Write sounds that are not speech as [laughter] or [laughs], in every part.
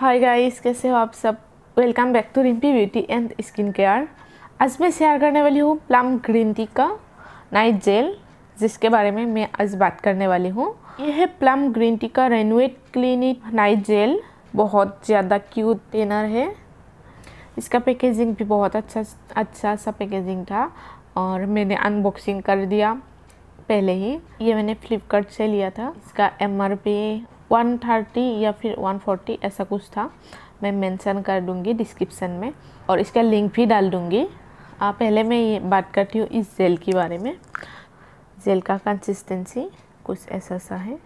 Hi guys कैसे हो आप सब welcome back to Rimpi beauty and skin care आज मैं शेयर करने वाली हूँ प्लम ग्रीन टी का नाइट जेल जिसके बारे में मैं आज बात करने वाली हूँ यह है प्लम ग्रीन टी का रेनुएट क्लिनिक नाइट जेल बहुत ज़्यादा क्यूट टेनर है इसका पैकेजिंग भी बहुत अच्छा अच्छा सा पैकेजिंग था और मैंने अनबॉक्सिंग कर दिया पहले ही ये मैंने फ्लिपकार्ट से लिया था इसका एम 130 या फिर 140 ऐसा कुछ था मैं मेंशन कर दूंगी डिस्क्रिप्शन में और इसका लिंक भी डाल दूंगी आप पहले मैं ये बात करती हूँ इस जेल के बारे में जेल का कंसिस्टेंसी कुछ ऐसा सा है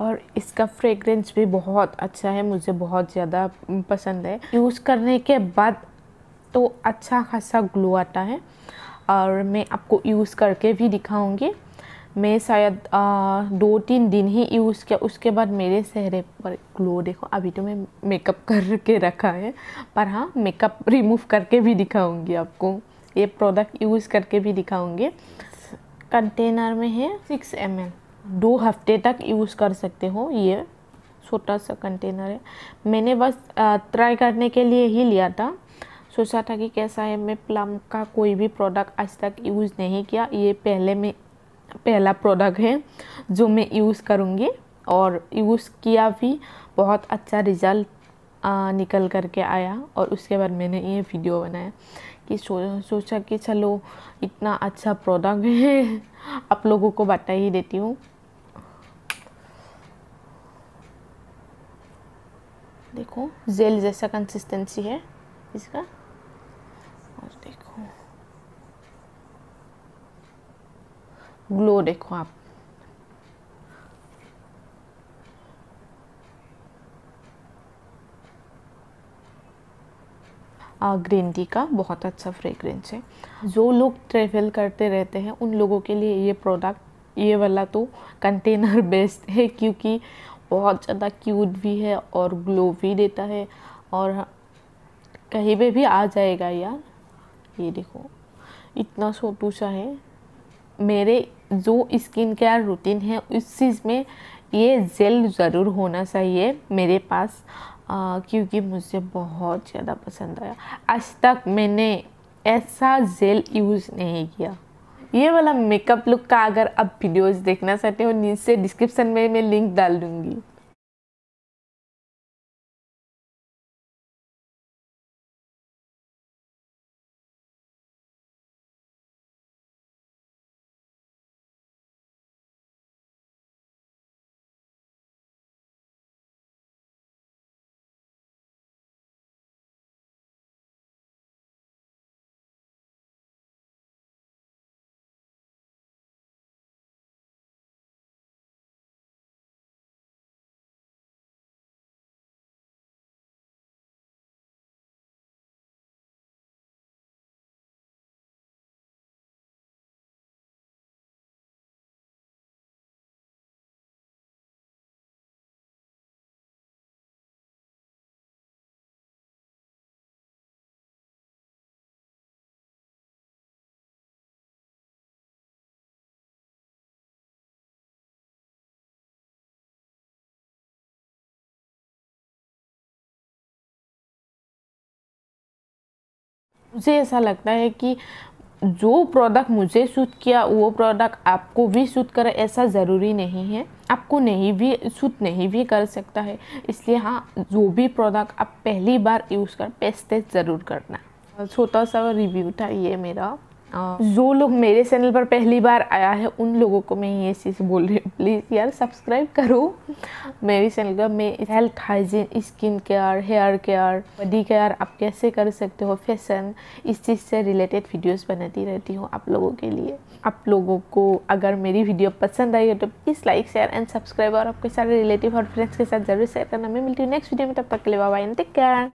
और इसका फ्रेग्रेंस भी बहुत अच्छा है मुझे बहुत ज़्यादा पसंद है यूज़ करने के बाद तो अच्छा खासा ग्लो आता है और मैं आपको यूज़ करके भी दिखाऊंगी मैं शायद दो तीन दिन ही यूज़ किया उसके बाद मेरे चेहरे पर ग्लो देखो अभी तो मैं मेकअप करके रखा है पर हाँ मेकअप रिमूव करके भी दिखाऊंगी आपको ये प्रोडक्ट यूज़ करके भी दिखाऊंगी कंटेनर में है सिक्स एम दो हफ्ते तक यूज़ कर सकते हो ये छोटा सा कंटेनर है मैंने बस ट्राई करने के लिए ही लिया था सोचा था कि कैसा है मैं प्लम का कोई भी प्रोडक्ट आज तक यूज़ नहीं किया ये पहले मैं पहला प्रोडक्ट है जो मैं यूज़ करूँगी और यूज़ किया भी बहुत अच्छा रिज़ल्ट निकल करके आया और उसके बाद मैंने ये वीडियो बनाया कि सो, सोचा कि चलो इतना अच्छा प्रोडक्ट [laughs] है आप लोगों को बता ही देती हूँ देखो जेल जैसा कंसिस्टेंसी है इसका ग्लो देखो आप ग्रीन टी का बहुत अच्छा फ्रेग्रेंस है जो लोग ट्रेवल करते रहते हैं उन लोगों के लिए ये प्रोडक्ट ये वाला तो कंटेनर बेस्ट [laughs] है क्योंकि बहुत ज़्यादा क्यूट भी है और ग्लो भी देता है और कहीं पे भी आ जाएगा यार ये देखो इतना छोटू सा है मेरे जो स्किन केयर रूटीन है उस चीज़ में ये जेल ज़रूर होना चाहिए मेरे पास आ, क्योंकि मुझे बहुत ज़्यादा पसंद आया आज तक मैंने ऐसा जेल यूज़ नहीं किया ये वाला मेकअप लुक का अगर आप वीडियोस देखना चाहते हो नीचे डिस्क्रिप्शन में मैं लिंक डाल दूँगी मुझे ऐसा लगता है कि जो प्रोडक्ट मुझे सूट किया वो प्रोडक्ट आपको भी सूट करे ऐसा ज़रूरी नहीं है आपको नहीं भी सूट नहीं भी कर सकता है इसलिए हाँ जो भी प्रोडक्ट आप पहली बार यूज़ कर पेस्टेज ज़रूर करना छोटा सा रिव्यू था ये मेरा हाँ। जो लोग मेरे चैनल पर पहली बार आया है उन लोगों को मैं ये चीज़ बोल रही हूँ प्लीज़ यार सब्सक्राइब करो मेरे चैनल का मैं health hygiene skin care hair care body care आप कैसे कर सकते हो फैशन इस चीज़ से रिलेटेड वीडियोस बनाती रहती हूँ आप लोगों के लिए आप लोगों को अगर मेरी वीडियो पसंद आई हो तो please like share and subscribe और आपके सारे रिलेटिव और फ्रेंड्स के साथ जरूर शेयर करना मैं मिलती हूँ नेक्स्ट वीडियो में तब तक के लिए बाबा टेक केयर